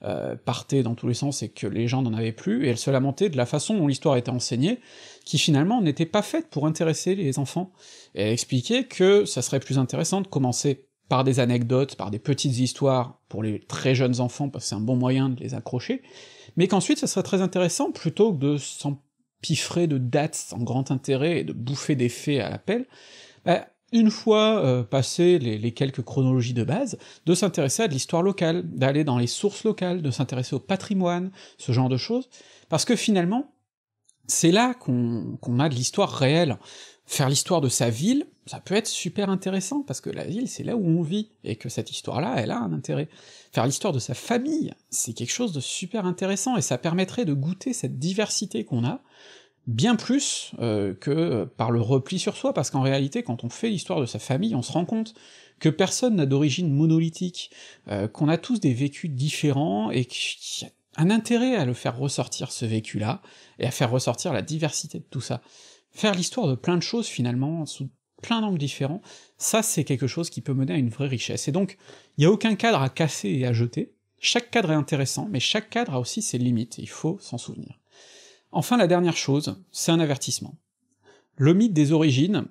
euh, partait dans tous les sens et que les gens n'en avaient plus, et elle se lamentait de la façon dont l'histoire était enseignée, qui finalement n'était pas faite pour intéresser les enfants. Et elle expliquait que ça serait plus intéressant de commencer par des anecdotes, par des petites histoires pour les très jeunes enfants, parce que c'est un bon moyen de les accrocher, mais qu'ensuite ça serait très intéressant, plutôt que de s'empiffrer de dates sans grand intérêt et de bouffer des faits à l'appel, bah, une fois euh, passé les, quelques chronologies de base, de s'intéresser à de l'histoire locale, d'aller dans les sources locales, de s'intéresser au patrimoine, ce genre de choses, parce que finalement, c'est là qu'on a de l'histoire réelle. Faire l'histoire de sa ville, ça peut être super intéressant, parce que la ville, c'est là où on vit, et que cette histoire-là, elle a un intérêt. Faire l'histoire de sa famille, c'est quelque chose de super intéressant, et ça permettrait de goûter cette diversité qu'on a, bien plus euh, que euh, par le repli sur soi, parce qu'en réalité, quand on fait l'histoire de sa famille, on se rend compte que personne n'a d'origine monolithique, euh, qu'on a tous des vécus différents, et qu'il y a un intérêt à le faire ressortir, ce vécu-là, et à faire ressortir la diversité de tout ça. Faire l'histoire de plein de choses, finalement, sous plein d'angles différents, ça c'est quelque chose qui peut mener à une vraie richesse, et donc il n'y a aucun cadre à casser et à jeter, chaque cadre est intéressant, mais chaque cadre a aussi ses limites, et il faut s'en souvenir. Enfin, la dernière chose, c'est un avertissement. Le mythe des origines,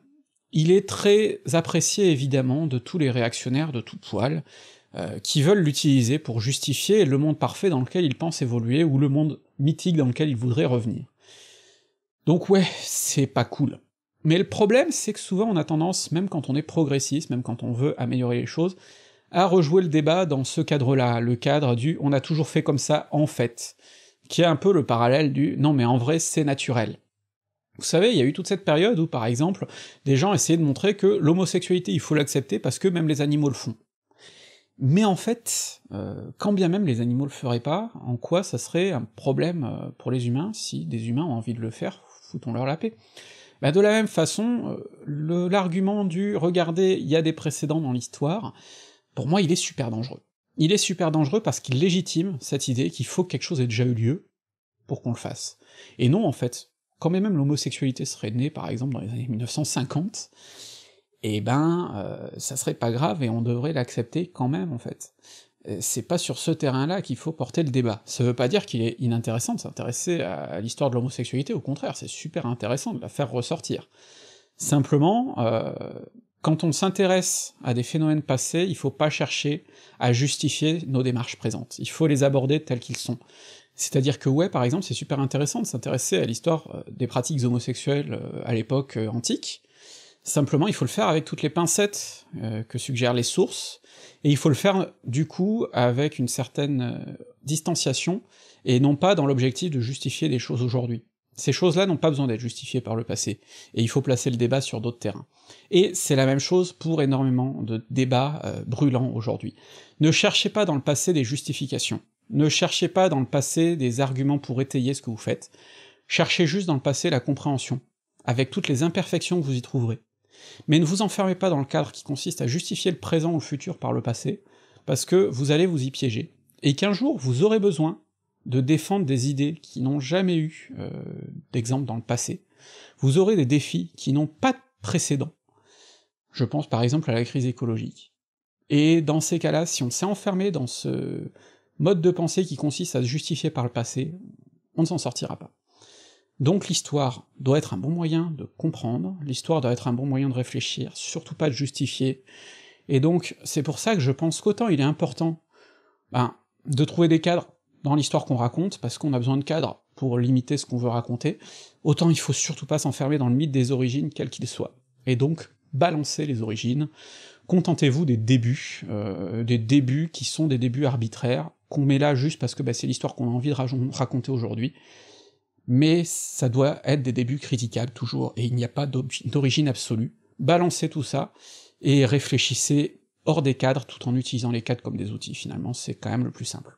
il est très apprécié évidemment de tous les réactionnaires de tout poil, euh, qui veulent l'utiliser pour justifier le monde parfait dans lequel ils pensent évoluer, ou le monde mythique dans lequel ils voudraient revenir. Donc ouais, c'est pas cool. Mais le problème, c'est que souvent on a tendance, même quand on est progressiste, même quand on veut améliorer les choses, à rejouer le débat dans ce cadre-là, le cadre du on a toujours fait comme ça en fait qui est un peu le parallèle du non mais en vrai c'est naturel. Vous savez, il y a eu toute cette période où, par exemple, des gens essayaient de montrer que l'homosexualité, il faut l'accepter parce que même les animaux le font. Mais en fait, euh, quand bien même les animaux le feraient pas, en quoi ça serait un problème euh, pour les humains si des humains ont envie de le faire, foutons-leur la paix. Bah, de la même façon, euh, l'argument du « regardez, il y a des précédents dans l'histoire », pour moi il est super dangereux il est super dangereux parce qu'il légitime cette idée qu'il faut que quelque chose ait déjà eu lieu pour qu'on le fasse. Et non, en fait, quand même l'homosexualité serait née, par exemple, dans les années 1950, eh ben, euh, ça serait pas grave et on devrait l'accepter quand même, en fait. Euh, c'est pas sur ce terrain-là qu'il faut porter le débat. Ça veut pas dire qu'il est inintéressant de s'intéresser à l'histoire de l'homosexualité, au contraire, c'est super intéressant de la faire ressortir. Simplement, euh, quand on s'intéresse à des phénomènes passés, il faut pas chercher à justifier nos démarches présentes, il faut les aborder tels qu'ils sont. C'est-à-dire que ouais, par exemple, c'est super intéressant de s'intéresser à l'histoire euh, des pratiques homosexuelles euh, à l'époque euh, antique, simplement il faut le faire avec toutes les pincettes que suggèrent les sources, et il faut le faire du coup avec une certaine distanciation, et non pas dans l'objectif de justifier des choses aujourd'hui. Ces choses-là n'ont pas besoin d'être justifiées par le passé, et il faut placer le débat sur d'autres terrains. Et c'est la même chose pour énormément de débats euh, brûlants aujourd'hui. Ne cherchez pas dans le passé des justifications, ne cherchez pas dans le passé des arguments pour étayer ce que vous faites, cherchez juste dans le passé la compréhension, avec toutes les imperfections que vous y trouverez. Mais ne vous enfermez pas dans le cadre qui consiste à justifier le présent ou le futur par le passé, parce que vous allez vous y piéger, et qu'un jour vous aurez besoin de défendre des idées qui n'ont jamais eu euh, d'exemple dans le passé, vous aurez des défis qui n'ont pas de précédent. Je pense par exemple à la crise écologique. Et dans ces cas-là, si on s'est enfermé dans ce mode de pensée qui consiste à se justifier par le passé, on ne s'en sortira pas. Donc l'histoire doit être un bon moyen de comprendre, l'histoire doit être un bon moyen de réfléchir, surtout pas de justifier, et donc c'est pour ça que je pense qu'autant il est important ben, de trouver des cadres dans l'histoire qu'on raconte, parce qu'on a besoin de cadres pour limiter ce qu'on veut raconter, autant il faut surtout pas s'enfermer dans le mythe des origines, quel qu'ils soient. Et donc, balancez les origines, contentez-vous des débuts, euh, des débuts qui sont des débuts arbitraires, qu'on met là juste parce que bah, c'est l'histoire qu'on a envie de raconter aujourd'hui, mais ça doit être des débuts critiquables toujours, et il n'y a pas d'origine absolue. Balancez tout ça, et réfléchissez hors des cadres tout en utilisant les cadres comme des outils, finalement, c'est quand même le plus simple.